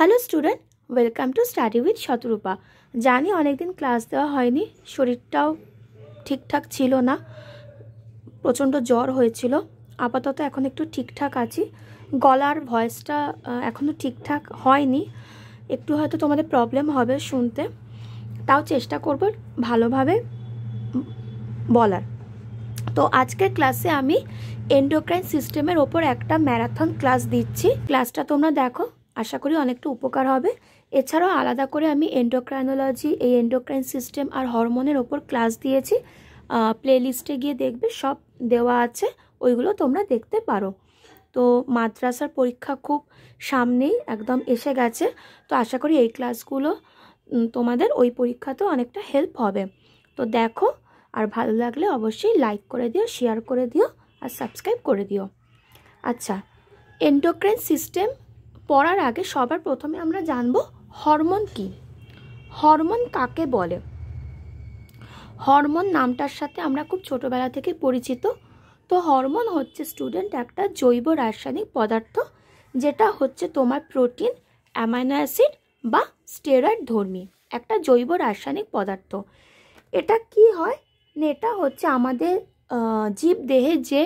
hello student welcome to study with Shatarupa জানি অনেকদিন class দেওয়া হয়নি শরীরটাও ঠিকঠাক ছিল না প্রচণ্ড জ্বর হয়েছিল আপাতত এখন একটু ঠিকঠাক আছি গলার ভয়েসটা এখনও ঠিকঠাক হয়নি একটু হয়তো তোমাদের প্রবলেম হবে শুনতে তাও চেষ্টা করব ভালোভাবে বলার তো আজকের ক্লাসে আমি এন্ডোক্রাইন সিস্টেমের ওপর একটা ম্যারাথন ক্লাস দিচ্ছি ক্লাসটা তোমরা দেখো আশা করি অনেকটা উপকার হবে এছাড়াও আলাদা করে আমি এন্ডোক্রাইনোলজি এই এন্ডোক্রাইন সিস্টেম আর হরমোনের ওপর ক্লাস দিয়েছি প্লেলিস্টে গিয়ে দেখবে সব দেওয়া আছে ওইগুলো তোমরা দেখতে পারো তো মাদ্রাসার পরীক্ষা খুব সামনেই একদম এসে গেছে তো আশা করি এই ক্লাসগুলো তোমাদের ওই পরীক্ষাতেও অনেকটা হেল্প হবে তো দেখো আর ভালো লাগলে অবশ্যই লাইক করে দিও শেয়ার করে দিও আর সাবস্ক্রাইব করে দিও আচ্ছা এন্ডোক্রেন সিস্টেম পড়ার আগে সবার প্রথমে আমরা জানব হরমোন কি হরমোন কাকে বলে হরমোন নামটার সাথে আমরা খুব ছোটোবেলা থেকে পরিচিত তো হরমোন হচ্ছে স্টুডেন্ট একটা জৈব রাসায়নিক পদার্থ যেটা হচ্ছে তোমার প্রোটিন অ্যামাইনো অ্যাসিড বা স্টেরয়েড ধর্মী একটা জৈব রাসায়নিক পদার্থ এটা কি হয় এটা হচ্ছে আমাদের জীব দেহে যে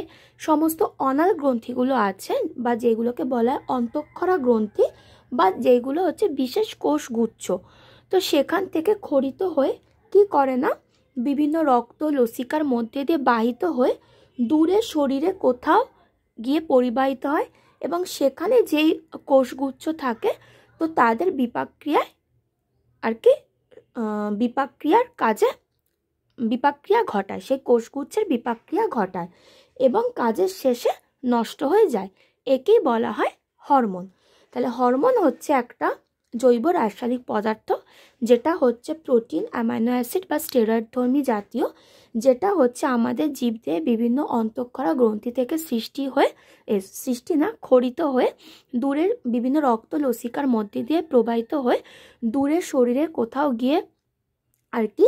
সমস্ত অনাল গ্রন্থিগুলো আছে বা যেগুলোকে বলা হয় অন্তঃক্ষরা গ্রন্থি বা যেগুলো হচ্ছে বিশেষ কোষ গুচ্ছ তো সেখান থেকে খরিত হয়ে কি করে না বিভিন্ন রক্ত লসিকার মধ্যে দিয়ে বাহিত হয়ে দূরে শরীরে কোথাও গিয়ে পরিবাহিত হয় এবং সেখানে যেই কোষগুচ্ছ থাকে তো তাদের বিপাকক্রিয়ায় আর কি বিপাকক্রিয়ার কাজে বিপাক্রিয়া ঘটায় সেই কোষগুচ্ছের বিপাক্রিয়া ঘটায় এবং কাজের শেষে নষ্ট হয়ে যায় একেই বলা হয় হরমোন তাহলে হরমোন হচ্ছে একটা জৈব রাসায়নিক পদার্থ যেটা হচ্ছে প্রোটিন অ্যামাইনো অ্যাসিড বা স্টেরয়েডধর্মী জাতীয় যেটা হচ্ছে আমাদের জীবদের বিভিন্ন অন্তঃক্ষরা গ্রন্থি থেকে সৃষ্টি হয়ে সৃষ্টি না খরিত হয়ে দূরের বিভিন্ন রক্ত লসিকার মধ্যে দিয়ে প্রবাহিত হয়ে দূরের শরীরের কোথাও গিয়ে আর কি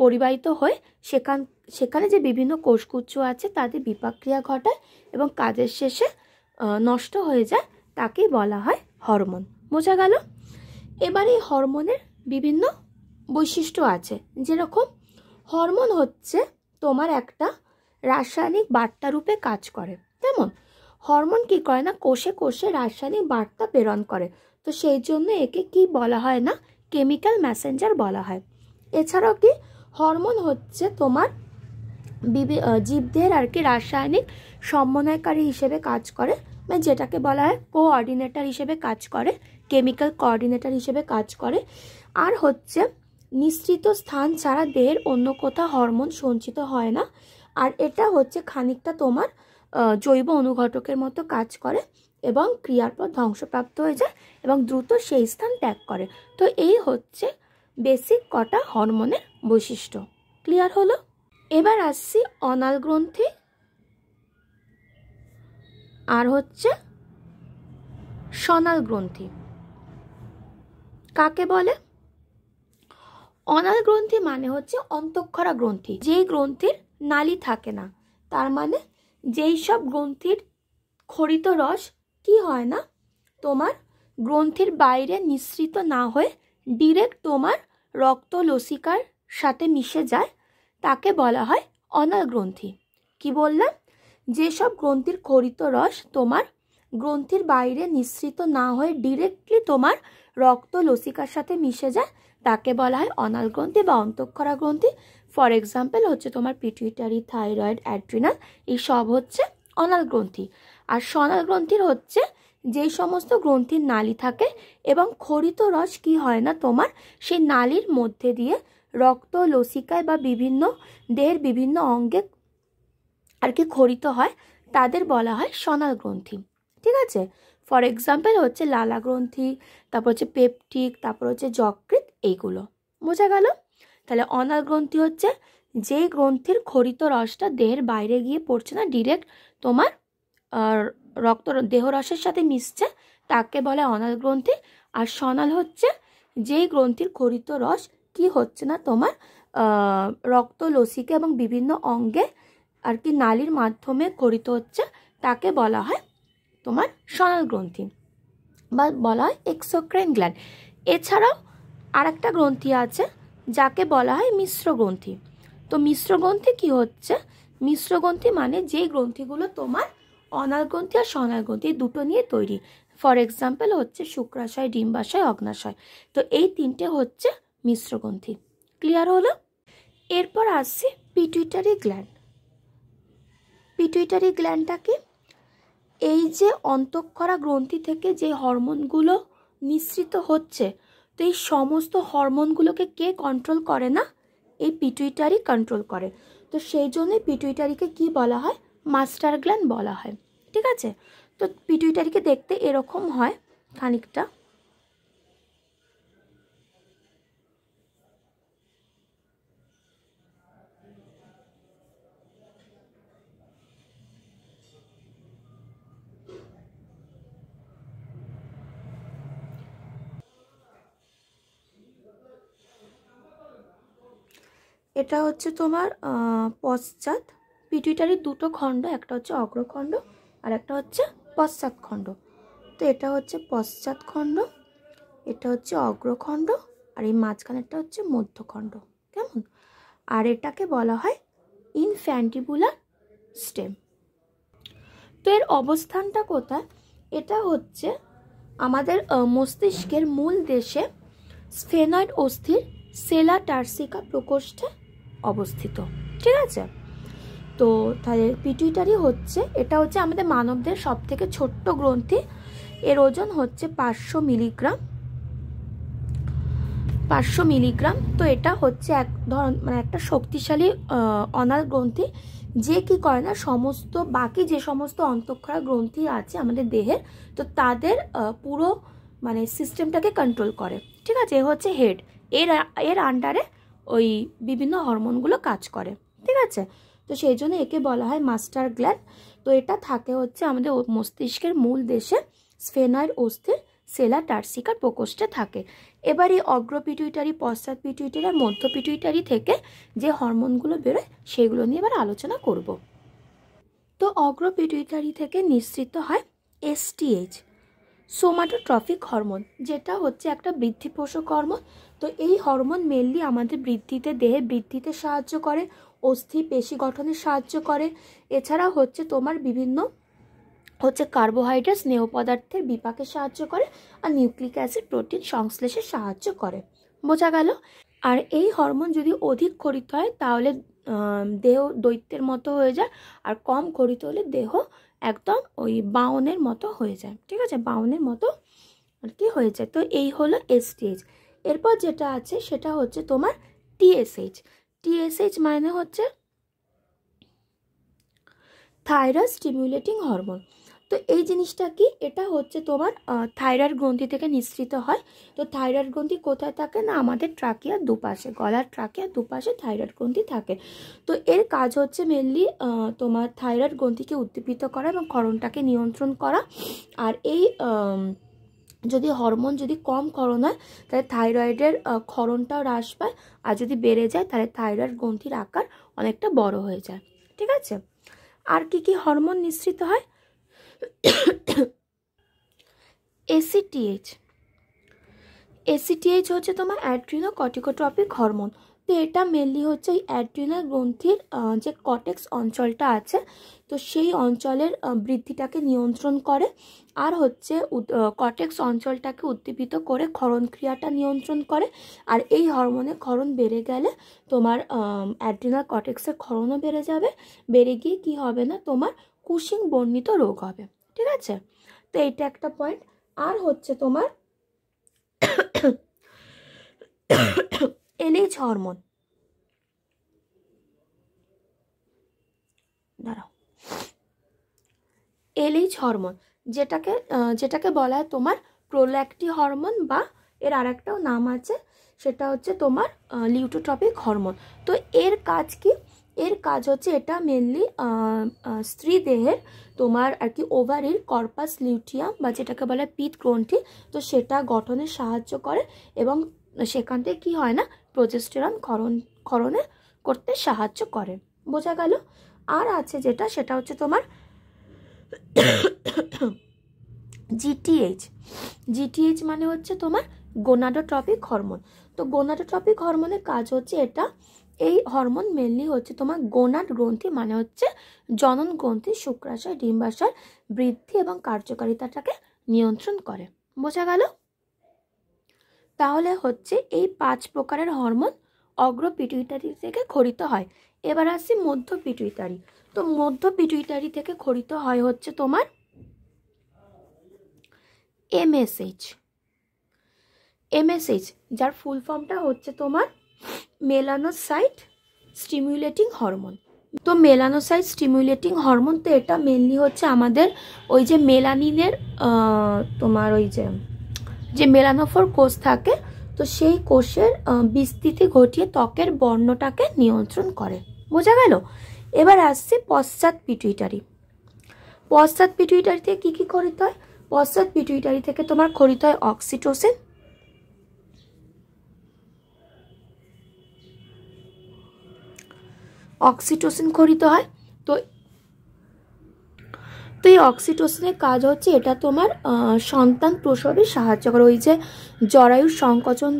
পরিবাহিত হয়ে সেখান সেখানে যে বিভিন্ন কোষগুচ্ছ আছে তাদের বিপাক্রিয়া ঘটায় এবং কাজের শেষে নষ্ট হয়ে যায় তাকেই বলা হয় হরমোন বোঝা গেল এবার এই হরমোনের বিভিন্ন বৈশিষ্ট্য আছে যেরকম হরমোন হচ্ছে তোমার একটা রাসায়নিক বার্তা রূপে কাজ করে তেমন হরমোন কি করে না কোষে কোষে রাসায়নিক বার্তা প্রেরণ করে তো সেই জন্য একে কি বলা হয় না কেমিক্যাল ম্যাসেঞ্জার বলা হয় এছাড়াও কি হরমোন হচ্ছে তোমার জীবদের আর কি রাসায়নিক সমন্বয়কারী হিসেবে কাজ করে মানে যেটাকে বলা হয় কোঅর্ডিনেটর হিসেবে কাজ করে কেমিক্যাল কোঅর্ডিনেটর হিসেবে কাজ করে আর হচ্ছে নিশ্চিত স্থান ছাড়া দেহের অন্য কোথাও হরমোন সঞ্চিত হয় না আর এটা হচ্ছে খানিকটা তোমার জৈব অনুঘটকের মতো কাজ করে এবং ক্রিয়ার পর ধ্বংসপ্রাপ্ত হয়ে যায় এবং দ্রুত সেই স্থান ত্যাগ করে তো এই হচ্ছে বেসিক কটা হরমোনের বৈশিষ্ট্য ক্লিয়ার হলো এবার আসছি অনাল গ্রন্থি আর হচ্ছে সনাল গ্রন্থি কাকে বলে অনাল গ্রন্থি মানে হচ্ছে অন্তঃক্ষরা গ্রন্থি যেই গ্রন্থির নালি থাকে না তার মানে যেই সব গ্রন্থির খরিত রস কি হয় না তোমার গ্রন্থির বাইরে নিঃসৃত না হয়ে ডিরেক্ট তোমার রক্ত লসিকার সাথে মিশে যায় তাকে বলা হয় অনাল গ্রন্থি কি বললাম যেসব গ্রন্থির খরিত রস তোমার গ্রন্থির বাইরে নিঃসৃত না হয়ে ডিরেক্টলি তোমার রক্ত লসিকার সাথে মিশে যায় তাকে বলা হয় অনাল গ্রন্থি বা অন্তঃক্ষরা গ্রন্থি ফর এক্সাম্পল হচ্ছে তোমার পিটুইটারি থাইরয়েড অ্যাড্রিনাল এই সব হচ্ছে অনাল গ্রন্থি আর সনাল গ্রন্থির হচ্ছে যেই সমস্ত গ্রন্থির নালি থাকে এবং খরিত রস কি হয় না তোমার সেই নালির মধ্যে দিয়ে রক্ত লসিকায় বা বিভিন্ন দেহের বিভিন্ন অঙ্গে আর কি খরিত হয় তাদের বলা হয় সনাল গ্রন্থি ঠিক আছে ফর এক্সাম্পল হচ্ছে লালা গ্রন্থি তারপর হচ্ছে পেপটিক তারপর হচ্ছে যকৃত এইগুলো বোঝা গেল তাহলে অনাল গ্রন্থি হচ্ছে যে গ্রন্থির খরিত রসটা দেহের বাইরে গিয়ে পড়ছে না ডিরেক্ট তোমার রক্ত দেহরসের সাথে মিশছে তাকে বলে অনাল গ্রন্থি আর সনাল হচ্ছে যেই গ্রন্থির খরিত রস কি হচ্ছে না তোমার রক্ত লসিকে এবং বিভিন্ন অঙ্গে আর কি নালির মাধ্যমে খরিত হচ্ছে তাকে বলা হয় তোমার সনাল গ্রন্থি বা বলা হয় এক্সোক্রেন গ্ল্যান্ড এছাড়াও আরেকটা গ্রন্থি আছে যাকে বলা হয় মিশ্র গ্রন্থি তো মিশ্র গ্রন্থি কি হচ্ছে মিশ্র গ্রন্থি মানে যেই গ্রন্থিগুলো তোমার অনারগ্রন্থি আর স্বনারগ্রন্থি দুটো নিয়ে তৈরি ফর এক্সাম্পল হচ্ছে শুক্রাশয় ডিম্বাশয় অগ্নাশয় তো এই তিনটে হচ্ছে মিশ্রগ্রন্থি ক্লিয়ার হলো এরপর আসছে পিটুইটারি গ্ল্যান্ড পিটুইটারি গ্ল্যান্ডটাকে এই যে অন্তঃক্ষরা গ্রন্থি থেকে যে হরমোনগুলো নিঃসৃত হচ্ছে তো এই সমস্ত হরমোনগুলোকে কে কন্ট্রোল করে না এই পিটুইটারি কন্ট্রোল করে তো সেই জন্যই পিটুইটারিকে কি বলা হয় মাস্টার গ্ল্যান্ড বলা হয় ঠিক আছে তো পিটুইটারিকে দেখতে এরকম হয় খানিকটা এটা হচ্ছে তোমার পশ্চাৎ পিটুইটারি দুটো খণ্ড একটা হচ্ছে অগ্রখণ্ড আর একটা হচ্ছে পশ্চাৎখণ্ড তো এটা হচ্ছে পশ্চাৎখণ্ড এটা হচ্ছে অগ্রখণ্ড আর এই মাঝখানেরটা হচ্ছে মধ্যখণ্ড কেমন আর এটাকে বলা হয় ইনফ্যান্টিবুলার স্টেম তো এর অবস্থানটা কোথায় এটা হচ্ছে আমাদের মস্তিষ্কের মূল দেশে স্ফেনয়েড অস্থির সেলা টার্সিকা প্রকোষ্ঠে অবস্থিত ঠিক আছে তো তাহলে পিটুইটারি হচ্ছে এটা হচ্ছে আমাদের মানবদের সব থেকে ছোট্ট গ্রন্থি এর ওজন হচ্ছে পাঁচশো মিলিগ্রাম পাঁচশো মিলিগ্রাম তো এটা হচ্ছে এক ধরন মানে একটা শক্তিশালী অনাল গ্রন্থি যে কি করে না সমস্ত বাকি যে সমস্ত অন্তঃক্ষরা গ্রন্থি আছে আমাদের দেহের তো তাদের পুরো মানে সিস্টেমটাকে কন্ট্রোল করে ঠিক আছে এ হচ্ছে হেড এর এর আন্ডারে ওই বিভিন্ন হরমোনগুলো কাজ করে ঠিক আছে তো সেই জন্য একে বলা হয় মাস্টার গ্ল্যান্ড তো এটা থাকে হচ্ছে আমাদের মস্তিষ্কের মূল দেশে স্ফেনয়ের অস্থির সেলা টার্সিকার প্রকোষ্ঠে থাকে এবার এই পিটুইটারি পশ্চাৎ পিটুইটারি আর মধ্য পিটুইটারি থেকে যে হরমোনগুলো বেরোয় সেগুলো নিয়ে এবার আলোচনা করব তো অগ্র পিটুইটারি থেকে নিঃসৃত হয় এসটিএইচ সোমাটোট্রফিক হরমোন যেটা হচ্ছে একটা বৃদ্ধিপোষক হরমোন তো এই হরমোন মেনলি আমাদের বৃদ্ধিতে দেহে বৃদ্ধিতে সাহায্য করে অস্থি পেশি গঠনে সাহায্য করে এছাড়া হচ্ছে তোমার বিভিন্ন হচ্ছে কার্বোহাইড্রেট স্নেহ পদার্থের বিপাকে সাহায্য করে আর নিউক্লিক অ্যাসিড প্রোটিন সংশ্লেষে সাহায্য করে বোঝা গেল আর এই হরমোন যদি অধিক খরিত হয় তাহলে দেহ দৈত্যের মতো হয়ে যায় আর কম খরিত হলে দেহ একদম ওই বাউনের মতো হয়ে যায় ঠিক আছে বাউনের মতো আর কি হয়ে যায় তো এই হলো এসটিএইচ এরপর যেটা আছে সেটা হচ্ছে তোমার টিএসএইচ টিএসএইচ মানে হচ্ছে থাইরয়েড স্টিমুলেটিং হরমোন তো এই জিনিসটা কি এটা হচ্ছে তোমার থাইরয়েড গ্রন্থি থেকে নিঃসৃত হয় তো থাইরয়েড গ্রন্থি কোথায় থাকে না আমাদের ট্রাকিয়ার দুপাশে গলার ট্রাকিয়ার দুপাশে থাইরয়েড গ্রন্থি থাকে তো এর কাজ হচ্ছে মেনলি তোমার থাইরয়েড গ্রন্থিকে উদ্দীপিত করা এবং ক্ষরণটাকে নিয়ন্ত্রণ করা আর এই যদি হরমোন যদি কম ক্ষরণ হয় তাহলে থাইরয়েডের ক্ষরণটাও হ্রাস পায় আর যদি বেড়ে যায় তাহলে থাইরয়েড গ্রন্থির আকার অনেকটা বড় হয়ে যায় ঠিক আছে আর কি কি হরমোন নিঃসৃত হয় এসিটিএইচ এসিটিএইচ হচ্ছে তোমার অ্যাড্রিনো কটিকোট্রপিক হরমোন তো এটা মেনলি হচ্ছে ওই অ্যাড্রিনাল গ্রন্থির যে কটেক্স অঞ্চলটা আছে তো সেই অঞ্চলের বৃদ্ধিটাকে নিয়ন্ত্রণ করে আর হচ্ছে কটেক্স অঞ্চলটাকে উদ্দীপিত করে ক্ষরণ ক্রিয়াটা নিয়ন্ত্রণ করে আর এই হরমোনে ক্ষরণ বেড়ে গেলে তোমার অ্যাড্রিনাল কটেক্সের ক্ষরণও বেড়ে যাবে বেড়ে গিয়ে কি হবে না তোমার কুশিং বর্ণিত রোগ হবে ঠিক আছে তো এটা একটা পয়েন্ট আর হচ্ছে তোমার এলএইচ হরমোন দাঁড়াও এলএইচ হরমোন যেটাকে যেটাকে বলা হয় তোমার প্রোল্যাক্টি হরমোন বা এর আর একটাও নাম আছে সেটা হচ্ছে তোমার লিউটোট্রপিক হরমোন তো এর কাজ কি এর কাজ হচ্ছে এটা মেনলি স্ত্রী দেহের তোমার আর কি ওভারির কর্পাস লিউটিয়াম বা যেটাকে বলে পিত গ্রন্থি তো সেটা গঠনে সাহায্য করে এবং সেখান থেকে কী হয় না প্রজেস্টেরন খরণ ক্ষরণে করতে সাহায্য করে বোঝা গেল আর আছে যেটা সেটা হচ্ছে তোমার জিটিএইচ জিটিএইচ মানে হচ্ছে তোমার গোনাডোট্রপিক হরমোন তো গোনাডোট্রপিক হরমোনের কাজ হচ্ছে এটা এই হরমোন মেনলি হচ্ছে তোমার গোনাড গ্রন্থি মানে হচ্ছে জনন গ্রন্থি শুক্রাশয় ডিম্বাশয় বৃদ্ধি এবং কার্যকারিতাটাকে নিয়ন্ত্রণ করে বোঝা গেল তাহলে হচ্ছে এই পাঁচ প্রকারের হরমোন অগ্র পিটুইটারি থেকে খরিত হয় এবার আসছি মধ্য পিটুইটারি তো মধ্য পিটুইটারি থেকে খরিত হয় হচ্ছে তোমার এমএসএইচ এমএসএইচ যার ফুল ফর্মটা হচ্ছে তোমার মেলানোসাইট স্টিমুলেটিং হরমোন তো মেলানোসাইট স্টিমুলেটিং হরমোন তো এটা মেনলি হচ্ছে আমাদের ওই যে মেলানিনের তোমার ওই যে যে মেলানোফোর কোষ থাকে তো সেই কোষের বিস্তৃতি ঘটিয়ে ত্বকের বর্ণটাকে নিয়ন্ত্রণ করে বোঝা গেল এবার আসছে পশ্চাৎ পিটুইটারি পশ্চাৎ পিটুইটারিতে কী কী খরিত হয় পশ্চাৎ পিটুইটারি থেকে তোমার খরিত হয় অক্সিটোসিন অক্সিটোসিন খরিত হয় তো তো এই অক্সিটোসিনের কাজ হচ্ছে এটা তোমার সন্তান প্রসবে সাহায্য করে ওই যে জরায়ুর সংকোচন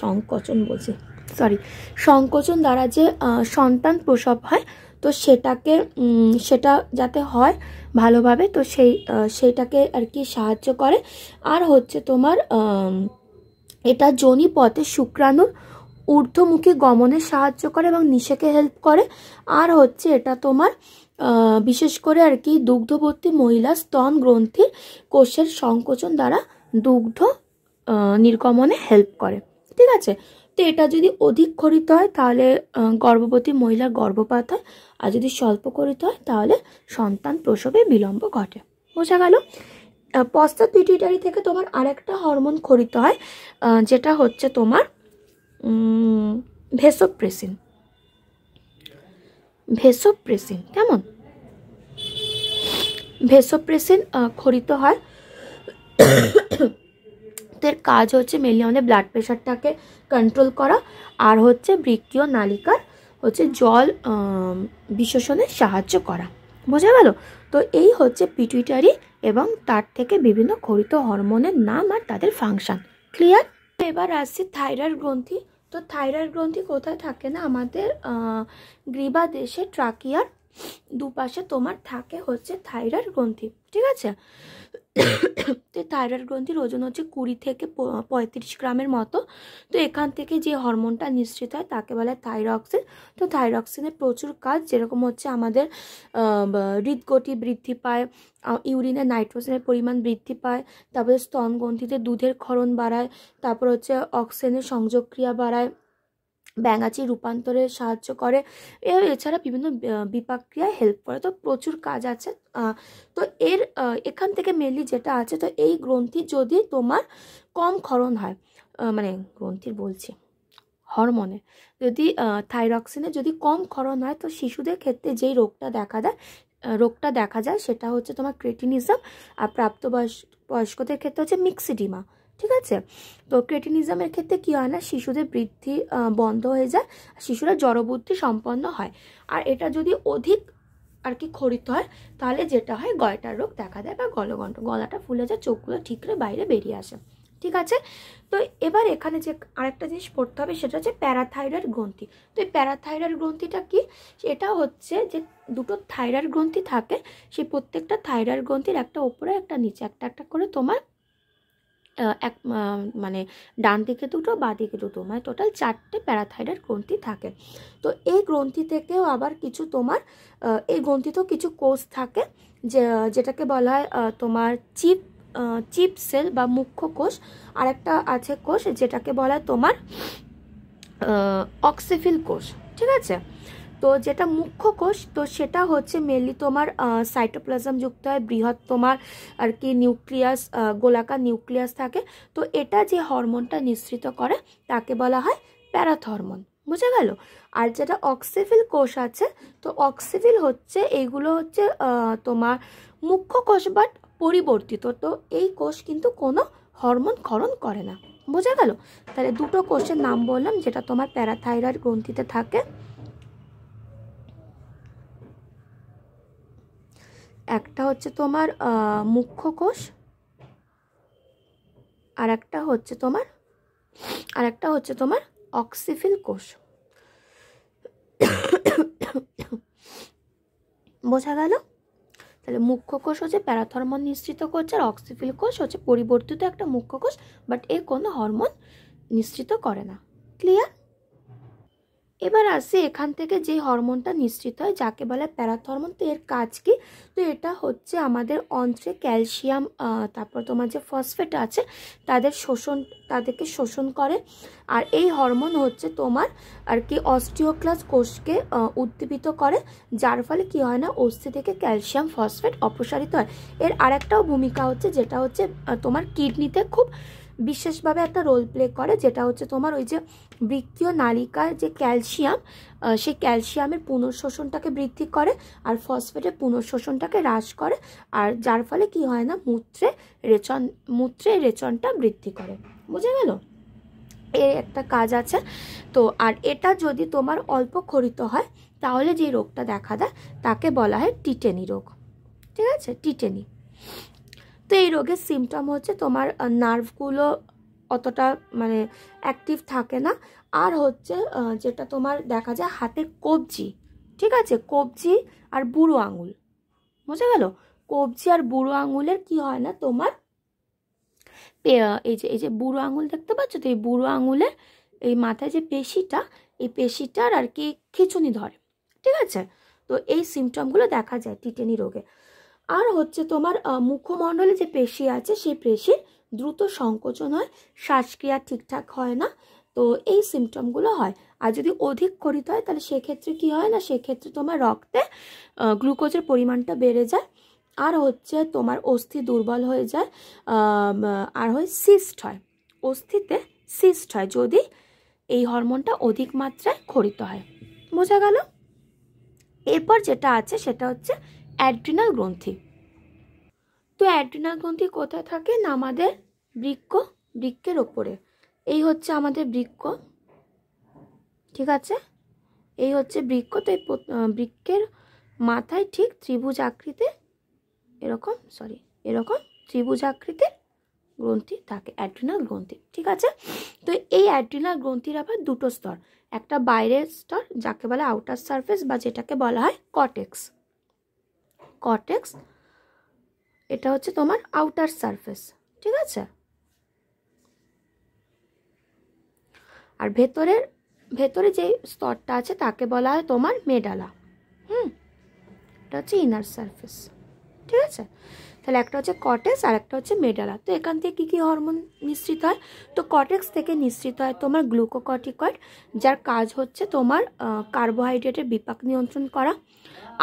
সংকোচন বলছে সরি সংকোচন দ্বারা যে সন্তান প্রসব হয় তো সেটাকে সেটা যাতে হয় ভালোভাবে তো সেই সেটাকে আর কি সাহায্য করে আর হচ্ছে তোমার এটা যোনি পথে শুক্রাণুর ঊর্ধ্বমুখী গমনে সাহায্য করে এবং নিশাকে হেল্প করে আর হচ্ছে এটা তোমার বিশেষ করে আর কি দুগ্ধবর্তী মহিলা স্তন গ্রন্থির কোষের সংকোচন দ্বারা দুগ্ধ নির্গমনে হেল্প করে ঠিক আছে তো এটা যদি অধিক খরিত হয় তাহলে গর্ভবতী মহিলার গর্ভপাত হয় আর যদি স্বল্প খরিত হয় তাহলে সন্তান প্রসবে বিলম্ব ঘটে বোঝা গেল পস্তা পিটিটারি থেকে তোমার আরেকটা হরমোন খরিত হয় যেটা হচ্ছে তোমার ভেসোপ্রেসিন ভেসোপ্রেসিন কেমন ভেসোপ্রেসিন খরিত হয় এর কাজ হচ্ছে মেনলি আমাদের ব্লাড প্রেশারটাকে কন্ট্রোল করা আর হচ্ছে বৃক্ষীয় নালিকার হচ্ছে জল বিশোষণে সাহায্য করা বোঝা গেল তো এই হচ্ছে পিটুইটারি এবং তার থেকে বিভিন্ন খরিত হরমোনের নাম আর তাদের ফাংশান ক্লিয়ার এবার আসছে থাইরয়েড গ্রন্থি তো থাইরয়েড গ্রন্থি কোথায় থাকে না আমাদের গ্রীবা দেশে ট্রাকিয়ার দুপাশে তোমার থাকে হচ্ছে থাইরয়েড গ্রন্থি ঠিক আছে তো থাইরয়েড গ্রন্থির ওজন হচ্ছে কুড়ি থেকে পঁয়ত্রিশ গ্রামের মতো তো এখান থেকে যে হরমোনটা নিঃসৃত হয় তাকে বলে থাইরক্সিন তো থাইরক্সিনের প্রচুর কাজ যেরকম হচ্ছে আমাদের হৃদগতি বৃদ্ধি পায় ইউরিনে নাইট্রোজেনের পরিমাণ বৃদ্ধি পায় তারপরে স্তন গ্রন্থিতে দুধের ক্ষরণ বাড়ায় তারপর হচ্ছে অক্সিজেনের সংযোগক্রিয়া বাড়ায় ব্যাঙাচি রূপান্তরে সাহায্য করে এছাড়া বিভিন্ন বিপাক্রিয়ায় হেল্প করে তো প্রচুর কাজ আছে তো এর এখান থেকে মেনলি যেটা আছে তো এই গ্রন্থি যদি তোমার কম ক্ষরণ হয় মানে গ্রন্থির বলছি হরমোনে যদি থাইরক্সিনে যদি কম ক্ষরণ হয় তো শিশুদের ক্ষেত্রে যেই রোগটা দেখা দেয় রোগটা দেখা যায় সেটা হচ্ছে তোমার ক্রেটিনিজম আর প্রাপ্তবয়স্ক বয়স্কদের ক্ষেত্রে হচ্ছে মিক্সিডিমা ঠিক আছে তো ক্রেটিনিজমের ক্ষেত্রে কী হয় না শিশুদের বৃদ্ধি বন্ধ হয়ে যায় শিশুরা জড়বুদ্ধি সম্পন্ন হয় আর এটা যদি অধিক আর কি খরিত হয় তাহলে যেটা হয় গয়টার রোগ দেখা দেয় বা গলগণ্ড গলাটা ফুলে যায় চোখগুলো ঠিকরে বাইরে বেরিয়ে আসে ঠিক আছে তো এবার এখানে যে আরেকটা জিনিস পড়তে হবে সেটা হচ্ছে প্যারাথাইরয়েড গ্রন্থি তো এই প্যারাথাইরয়েড গ্রন্থিটা কি এটা হচ্ছে যে দুটো থাইরয়েড গ্রন্থি থাকে সেই প্রত্যেকটা থাইরয়েড গ্রন্থির একটা ওপরে একটা নিচে একটা একটা করে তোমার এক মানে ডান দিকে দুটো বা দিকে দুটো মানে টোটাল চারটে প্যারাথাইডের গ্রন্থি থাকে তো এই গ্রন্থি থেকেও আবার কিছু তোমার এই গ্রন্থিতেও কিছু কোষ থাকে যেটাকে বলা হয় তোমার চিপ চিপ সেল বা মুখ্য কোষ আর একটা আছে কোষ যেটাকে বলা তোমার অক্সিফিল কোষ ঠিক আছে তো যেটা মুখ্য কোষ তো সেটা হচ্ছে মেনলি তোমার সাইটোপ্লাজম যুক্ত হয় বৃহৎ তোমার আর কি নিউক্লিয়াস গোলাকার নিউক্লিয়াস থাকে তো এটা যে হরমোনটা নিঃসৃত করে তাকে বলা হয় প্যারাথরমোন বুঝে গেল আর যেটা অক্সিফিল কোষ আছে তো অক্সিফিল হচ্ছে এইগুলো হচ্ছে তোমার মুখ্য কোষ বাট পরিবর্তিত তো এই কোষ কিন্তু কোনো হরমোন ক্ষরণ করে না বোঝা গেল তাহলে দুটো কোষের নাম বললাম যেটা তোমার প্যারাথাইরয়েড গ্রন্থিতে থাকে একটা হচ্ছে তোমার মুখ্য কোষ আর একটা হচ্ছে তোমার আর একটা হচ্ছে তোমার অক্সিফিল কোষ বোঝা গেল তাহলে মুখ্য কোষ হচ্ছে প্যারাথরমন নিঃসৃত কোষ আর অক্সিফিল কোষ হচ্ছে পরিবর্তিত একটা মুখ্য কোষ বাট এ কোনো হরমোন নিঃসৃত করে না ক্লিয়ার এবার আসে এখান থেকে যে হরমোনটা নিশ্চিত হয় যাকে বলে প্যারাথ হরমোন তো এর কাজ কি তো এটা হচ্ছে আমাদের অন্ত্রে ক্যালসিয়াম তারপর তোমার যে ফসফেট আছে তাদের শোষণ তাদেরকে শোষণ করে আর এই হরমোন হচ্ছে তোমার আর কি অস্টিওক্লাস কোষকে উদ্দীপিত করে যার ফলে কি হয় না অস্থি থেকে ক্যালসিয়াম ফসফেট অপসারিত হয় এর আরেকটাও ভূমিকা হচ্ছে যেটা হচ্ছে তোমার কিডনিতে খুব বিশেষভাবে একটা রোল প্লে করে যেটা হচ্ছে তোমার ওই যে বৃত্তীয় নালিকার যে ক্যালসিয়াম সেই ক্যালসিয়ামের পুনঃশোষণটাকে বৃদ্ধি করে আর ফসফেটের পুনঃশোষণটাকে হ্রাস করে আর যার ফলে কি হয় না মূত্রে রেচন মূত্রে রেচনটা বৃদ্ধি করে বুঝে গেল এর একটা কাজ আছে তো আর এটা যদি তোমার অল্প খরিত হয় তাহলে যে রোগটা দেখা দেয় তাকে বলা হয় টিটেনি রোগ ঠিক আছে টিটেনি তো এই রোগের সিমটম হচ্ছে তোমার নার্ভগুলো অতটা মানে অ্যাক্টিভ থাকে না আর হচ্ছে যেটা তোমার দেখা যায় হাতের কবজি ঠিক আছে কবজি আর বুড়ো আঙুল বুঝে গেল কবজি আর বুড়ো আঙুলের কি হয় না তোমার এই যে এই যে বুড়ো আঙুল দেখতে পাচ্ছ তো এই বুড়ো আঙুলের এই মাথায় যে পেশিটা এই পেশিটার আর কি খিচুনি ধরে ঠিক আছে তো এই সিমটমগুলো দেখা যায় টিটেনি রোগে আর হচ্ছে তোমার মুখমণ্ডলে যে পেশি আছে সেই পেশির দ্রুত সংকোচন হয় শ্বাসক্রিয়া ঠিকঠাক হয় না তো এই সিমটমগুলো হয় আর যদি অধিক করিতে হয় তাহলে সেক্ষেত্রে কি হয় না সেক্ষেত্রে তোমার রক্তে গ্লুকোজের পরিমাণটা বেড়ে যায় আর হচ্ছে তোমার অস্থি দুর্বল হয়ে যায় আর হয় সিস্ট হয় অস্থিতে সিস্ট হয় যদি এই হরমোনটা অধিক মাত্রায় খরিত হয় বোঝা গেল এরপর যেটা আছে সেটা হচ্ছে অ্যাড্রিনাল গ্রন্থি তো অ্যাড্রিনাল গ্রন্থি কোথায় থাকে না আমাদের বৃক্ষ বৃক্ষের ওপরে এই হচ্ছে আমাদের বৃক্ষ ঠিক আছে এই হচ্ছে বৃক্ষ তো এই বৃক্ষের মাথায় ঠিক ত্রিভুজ আকৃতে এরকম সরি এরকম ত্রিভুজ আকৃতির গ্রন্থি থাকে অ্যাড্রিনাল গ্রন্থি ঠিক আছে তো এই অ্যাড্রিনাল গ্রন্থির আবার দুটো স্তর একটা বাইরের স্তর যাকে বলে আউটার সারফেস বা যেটাকে বলা হয় কটেক্স কটেক্স এটা হচ্ছে তোমার আউটার সারফেস ঠিক আছে আর ভেতরের ভেতরে যে স্তরটা আছে তাকে বলা হয় তোমার মেডালা হুম এটা হচ্ছে ইনার সারফেস ঠিক আছে তাহলে একটা হচ্ছে কটেক্স আর একটা হচ্ছে মেডালা তো এখান থেকে কী কী হরমোন নিঃসৃত হয় তো কটেক্স থেকে নিঃসৃত হয় তোমার গ্লুকোকটিকয়েড যার কাজ হচ্ছে তোমার কার্বোহাইড্রেটের বিপাক নিয়ন্ত্রণ করা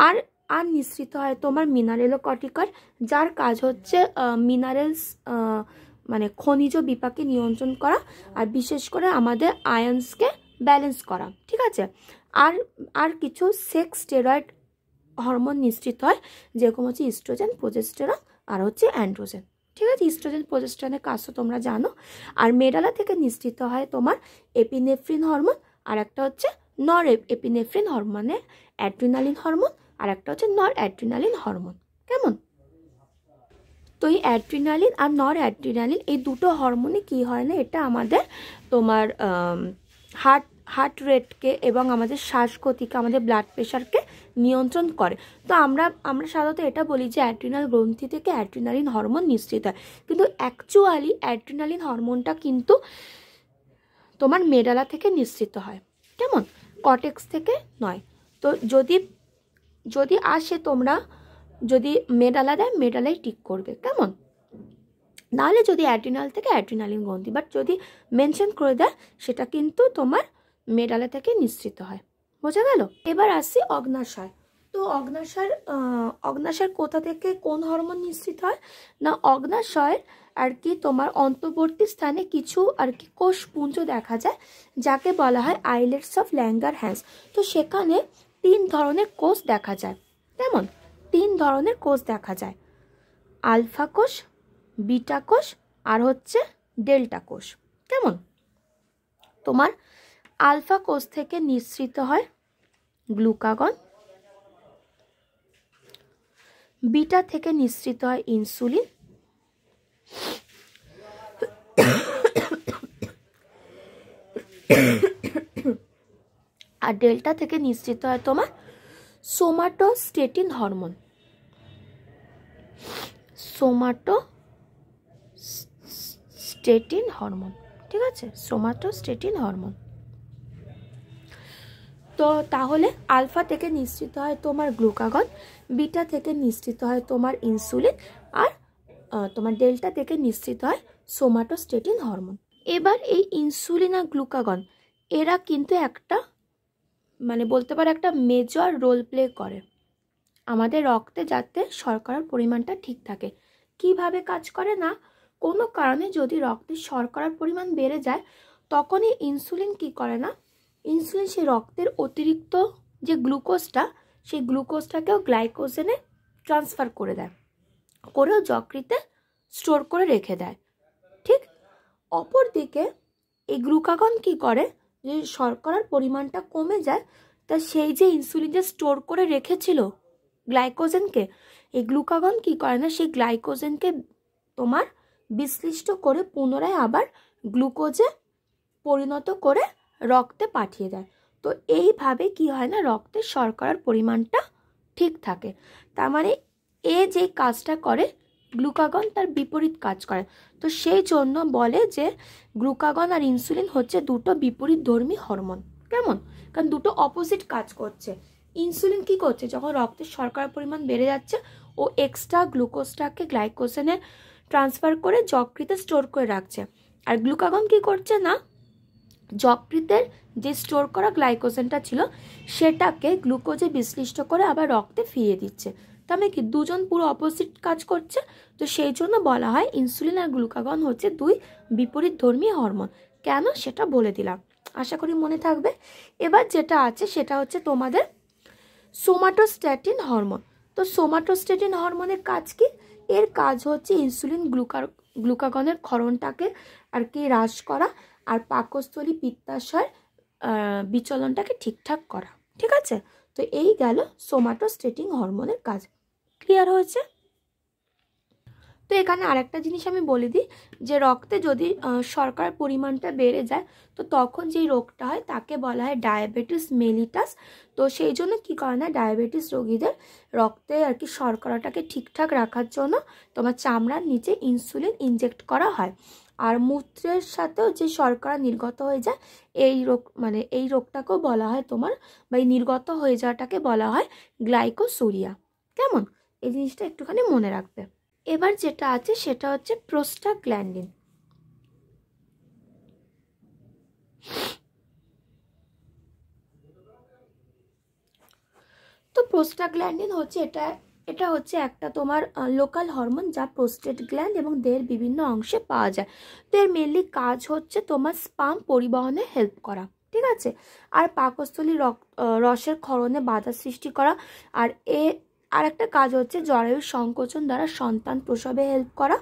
আর আর নিঃসৃত হয় তোমার মিনারেলো কটিকর যার কাজ হচ্ছে মিনারেলস মানে খনিজ বিপাকে নিয়ন্ত্রণ করা আর বিশেষ করে আমাদের আয়ন্সকে ব্যালেন্স করা ঠিক আছে আর আর কিছু সেক্স স্টেরয়েড হরমোন নিশ্চিত হয় যেরকম হচ্ছে ইস্ট্রোজেন প্রোজেস্টেরন আর হচ্ছে অ্যান্ড্রোজেন ঠিক আছে ইস্ট্রোজেন প্রোজেস্টেরনের কাজ তো তোমরা জানো আর মেডালা থেকে নিশ্চিত হয় তোমার এপিনেফ্রিন হরমোন আর একটা হচ্ছে নর এপিনেফ্রিন হরমোনের অ্যাড্রিনালিন হরমোন আর একটা হচ্ছে নর অ্যাড্রিনালিন হরমোন কেমন তো এই অ্যাড্রিনালিন আর নর অ্যাড্রিনালিন এই দুটো হরমোনে কি হয় না এটা আমাদের তোমার হার্ট হার্ট রেটকে এবং আমাদের শ্বাসকতিকে আমাদের ব্লাড প্রেশারকে নিয়ন্ত্রণ করে তো আমরা আমরা সাধারণত এটা বলি যে অ্যাড্রিনাল গ্রন্থি থেকে অ্যাড্রিনালিন হরমোন নিশ্চিত হয় কিন্তু অ্যাকচুয়ালি অ্যাড্রিনালিন হরমোনটা কিন্তু তোমার মেডালা থেকে নিশ্চিত হয় কেমন কটেক্স থেকে নয় তো যদি যদি আসে তোমরা যদি মেডালা দেয় মেডালাই টিক করবে কেমন নাহলে যদি অ্যাড্রিনাল থেকে অ্যাড্রিনালিন গন্ধি বাট যদি মেনশন করে দেয় সেটা কিন্তু তোমার মেডালা থেকে নিশ্চিত হয় বোঝা গেল এবার আসি অগ্নাশয় তো অগ্নাশয়ের অগ্নাশয়ের কোথা থেকে কোন হরমোন নিশ্চিত হয় না অগ্নাশয়ের আর কি তোমার অন্তর্বর্তী স্থানে কিছু আর কি কোষপুঞ্জ দেখা যায় যাকে বলা হয় আইলেটস অফ ল্যাঙ্গার হ্যান্স তো সেখানে তিন ধরনের কোষ দেখা যায় তেমন তিন ধরনের কোষ দেখা যায় আলফা কোষ বিটা কোষ আর হচ্ছে ডেল্টা কোষ কেমন তোমার আলফা কোষ থেকে নিঃসৃত হয় গ্লুকাগন বিটা থেকে নিঃসৃত হয় ইনসুলিন আর ডেল্টা থেকে নিঃসৃত হয় তোমার সোমাটো স্টেটিন হরমোন সোমাটো স্টেটিন হরমোন ঠিক আছে সোমাটো স্টেটিন হরমোন তো তাহলে আলফা থেকে নিঃসৃত হয় তোমার গ্লুকাগন বিটা থেকে নিঃসৃত হয় তোমার ইনসুলিন আর তোমার ডেল্টা থেকে নিঃসৃত হয় সোমাটো স্টেটিন হরমোন এবার এই ইনসুলিন আর গ্লুকাগন এরা কিন্তু একটা মানে বলতে পারে একটা মেজর রোল প্লে করে আমাদের রক্তে যাতে শর্করার পরিমাণটা ঠিক থাকে কিভাবে কাজ করে না কোনো কারণে যদি রক্তে শর্করার পরিমাণ বেড়ে যায় তখনই ইনসুলিন কি করে না ইনসুলিন সেই রক্তের অতিরিক্ত যে গ্লুকোজটা সেই গ্লুকোজটাকেও গ্লাইকোজেনে ট্রান্সফার করে দেয় করেও যকৃতে স্টোর করে রেখে দেয় ঠিক অপরদিকে এই গ্লুকাগন কি করে যে শর্করার পরিমাণটা কমে যায় তা সেই যে ইনসুলিন যে স্টোর করে রেখেছিল গ্লাইকোজেনকে এই গ্লুকাগন কী করে না সেই গ্লাইকোজেনকে তোমার বিশ্লিষ্ট করে পুনরায় আবার গ্লুকোজে পরিণত করে রক্তে পাঠিয়ে দেয় তো এইভাবে কি হয় না রক্তে শর্করার পরিমাণটা ঠিক থাকে তার মানে এ যে কাজটা করে গ্লুকাগন তার বিপরীত কাজ করে তো সেই জন্য বলে যে গ্লুকাগন আর ইনসুলিন হচ্ছে দুটো বিপরীত ধর্মী হরমোন কেমন কারণ দুটো অপোজিট কাজ করছে ইনসুলিন কি করছে যখন রক্তের শর্করার পরিমাণ বেড়ে যাচ্ছে ও এক্সট্রা গ্লুকোজটাকে গ্লাইকোসেনে ট্রান্সফার করে যকৃতে স্টোর করে রাখছে আর গ্লুকাগন কি করছে না যকৃতের যে স্টোর করা গ্লাইকোজেনটা ছিল সেটাকে গ্লুকোজে বিশ্লিষ্ট করে আবার রক্তে ফিরিয়ে দিচ্ছে তবে কি দুজন পুরো অপোজিট কাজ করছে তো সেই জন্য বলা হয় ইনসুলিন আর গ্লুকাগন হচ্ছে দুই বিপরীত ধর্মী হরমোন কেন সেটা বলে দিলাম আশা করি মনে থাকবে এবার যেটা আছে সেটা হচ্ছে তোমাদের সোমাটোস্ট্যাটিন হরমোন তো সোমাটোস্ট্যাটিন হরমোনের কাজ কি এর কাজ হচ্ছে ইনসুলিন গ্লুকার গ্লুকাগনের ক্ষরণটাকে আর কি হ্রাস করা আর পাকস্থলী পিত্তাশয়ের বিচলনটাকে ঠিকঠাক করা ঠিক আছে তো এই গেল সোমাটোস্টেটিং হরমোনের কাজ ক্লিয়ার হয়েছে তো এখানে আরেকটা জিনিস আমি বলে দিই যে রক্তে যদি সরকার পরিমাণটা বেড়ে যায় তো তখন যেই রোগটা হয় তাকে বলা হয় ডায়াবেটিস মেলিটাস তো সেই জন্য কী করে না ডায়াবেটিস রোগীদের রক্তে আর কি শর্করাটাকে ঠিকঠাক রাখার জন্য তোমার চামড়ার নিচে ইনসুলিন ইনজেক্ট করা হয় আর মূত্রের সাথেও যে শর্করা নির্গত হয়ে যায় এই রোগ মানে এই রোগটাকেও বলা হয় তোমার বা এই নির্গত হয়ে যাওয়াটাকে বলা হয় গ্লাইকোসুরিয়া কেমন এই জিনিসটা একটুখানি মনে রাখবে এবার যেটা আছে সেটা হচ্ছে গ্ল্যান্ডিন তো গ্ল্যান্ডিন হচ্ছে এটা এটা হচ্ছে একটা তোমার লোকাল হরমোন যা প্রোস্টেট গ্ল্যান্ড এবং দেহের বিভিন্ন অংশে পাওয়া যায় তো এর মেনলি কাজ হচ্ছে তোমার স্পাম পরিবহনে হেল্প করা ঠিক আছে আর পাকস্থলী রসের ক্ষরণে বাধা সৃষ্টি করা আর এ আর একটা কাজ হচ্ছে জরায়ুর সংকোচন দ্বারা সন্তান প্রসবে হেল্প করা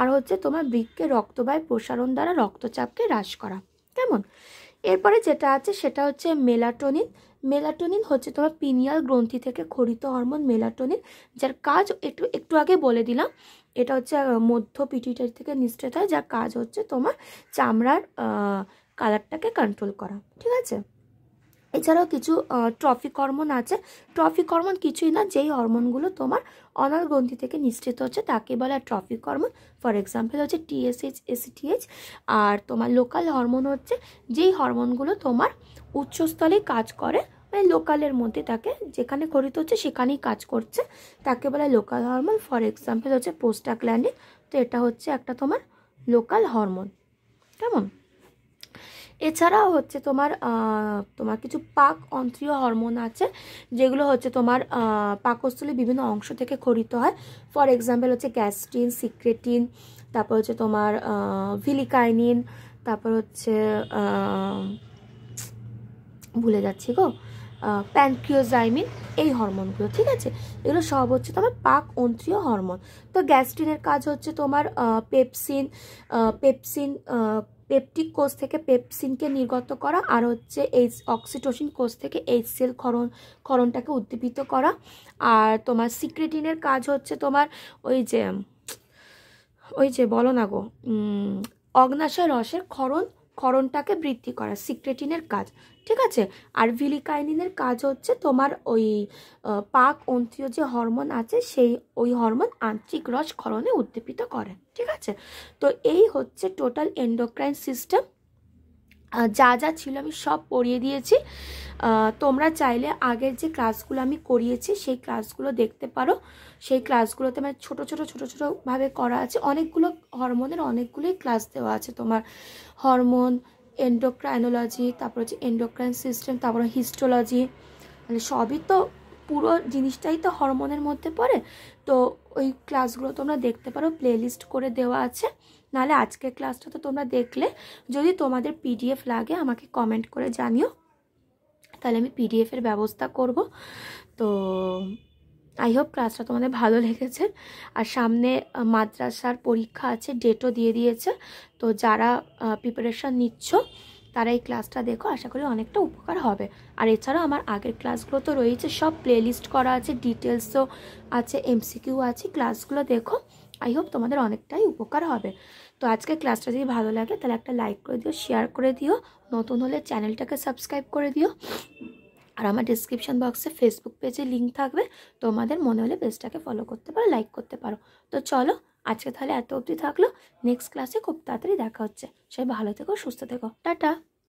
আর হচ্ছে তোমার বৃক্ষে রক্তবায় প্রসারণ দ্বারা রক্তচাপকে হ্রাস করা কেমন এরপরে যেটা আছে সেটা হচ্ছে মেলাটোনিন মেলাটোনিন হচ্ছে তোমার পিনিয়াল গ্রন্থি থেকে খরিত হরমোন মেলাটোনিন যার কাজ একটু একটু আগে বলে দিলাম এটা হচ্ছে মধ্য পিঠিটার থেকে নিশ্চিত হয় যার কাজ হচ্ছে তোমার চামড়ার কালারটাকে কন্ট্রোল করা ঠিক আছে এছাড়াও কিছু ট্রফিক হরমোন আছে ট্রফিক হরমোন কিছুই না যেই হরমোনগুলো তোমার অনাল গ্রন্থি থেকে নিঃসৃত হচ্ছে তাকে বলে ট্রফিক হরমোন ফর এক্সাম্পল হচ্ছে টিএসএইচ এসিটিএইচ আর তোমার লোকাল হরমোন হচ্ছে যেই হরমোনগুলো তোমার উচ্চস্থলে কাজ করে মানে লোকালের মধ্যে তাকে যেখানে খরিত হচ্ছে সেখানেই কাজ করছে তাকে বলে লোকাল হরমোন ফর এক্সাম্পল হচ্ছে পোস্টাগ্ল্যান্ডিন তো এটা হচ্ছে একটা তোমার লোকাল হরমোন কেমন এছাড়াও হচ্ছে তোমার তোমার কিছু পাক অন্ত্রীয় হরমোন আছে যেগুলো হচ্ছে তোমার পাকস্থলীর বিভিন্ন অংশ থেকে খরিত হয় ফর এক্সাম্পল হচ্ছে গ্যাস্ট্রিন সিক্রেটিন তারপর হচ্ছে তোমার ভিলিকাইনিন তারপর হচ্ছে ভুলে যাচ্ছি গো প্যানক্রিওজাইমিন এই হরমোনগুলো ঠিক আছে এগুলো সব হচ্ছে তোমার পাক অন্ত্রীয় হরমোন তো গ্যাস্ট্রিনের কাজ হচ্ছে তোমার পেপসিন পেপসিন পেপটিক কোষ থেকে পেপসিনকে নির্গত করা আর হচ্ছে এইচ অক্সিটোসিন কোষ থেকে এইচ সেল ক্ষরণ ক্ষরণটাকে উদ্দীপিত করা আর তোমার সিক্রেটিনের কাজ হচ্ছে তোমার ওই যে ওই যে বলো না গো অগ্নাশয় রসের ক্ষরণ ক্ষরণটাকে বৃদ্ধি করা সিক্রেটিনের কাজ ঠিক আছে আর ভিলিকাইনিনের কাজ হচ্ছে তোমার ওই পাক অন্তীয় যে হরমোন আছে সেই ওই হরমোন আন্ত্রিক রস ক্ষরণে উদ্দীপিত করে ঠিক আছে তো এই হচ্ছে টোটাল এন্ডোক্রাইন সিস্টেম যা যা ছিল আমি সব পড়িয়ে দিয়েছি তোমরা চাইলে আগের যে ক্লাসগুলো আমি করিয়েছি সেই ক্লাসগুলো দেখতে পারো সেই ক্লাসগুলোতে মানে ছোটো ছোটো ছোটো ছোটোভাবে করা আছে অনেকগুলো হরমোনের অনেকগুলোই ক্লাস দেওয়া আছে তোমার হরমোন এন্ডোক্রাইনোলজি তারপর হচ্ছে এন্ডোক্রাইন সিস্টেম তারপর হিস্টোলজি মানে সবই তো পুরো জিনিসটাই তো হরমোনের মধ্যে পড়ে তো ওই ক্লাসগুলো তোমরা দেখতে পারো প্লেলিস্ট করে দেওয়া আছে নাহলে আজকের ক্লাসটা তো তোমরা দেখলে যদি তোমাদের পিডিএফ লাগে আমাকে কমেন্ট করে জানিও তাহলে আমি পিডিএফের ব্যবস্থা করব তো আই হোপ ক্লাসটা তোমাদের ভালো লেগেছে আর সামনে মাদ্রাসার পরীক্ষা আছে ডেটও দিয়ে দিয়েছে তো যারা প্রিপারেশান নিচ্ছ তারা এই ক্লাসটা দেখো আশা করি অনেকটা উপকার হবে আর এছাড়াও আমার আগের ক্লাসগুলো তো রয়েছে সব প্লেলিস্ট করা আছে ডিটেলসও আছে এমসিকিউ আছে ক্লাসগুলো দেখো আই হোপ তোমাদের অনেকটাই উপকার হবে তো আজকে ক্লাসটা যদি ভালো লাগে তাহলে একটা লাইক করে দিও শেয়ার করে দিও নতুন হলে চ্যানেলটাকে সাবস্ক্রাইব করে দিও আর আমার ডিসক্রিপশান বক্সে ফেসবুক পেজে লিঙ্ক থাকবে তোমাদের মনে হলে পেজটাকে ফলো করতে পারো লাইক করতে পারো তো চলো আজকে তাহলে এত অবধি থাকলো নেক্সট ক্লাসে খুব তাড়াতাড়ি দেখা হচ্ছে সবাই ভালো থেকো সুস্থ থেকো টাটা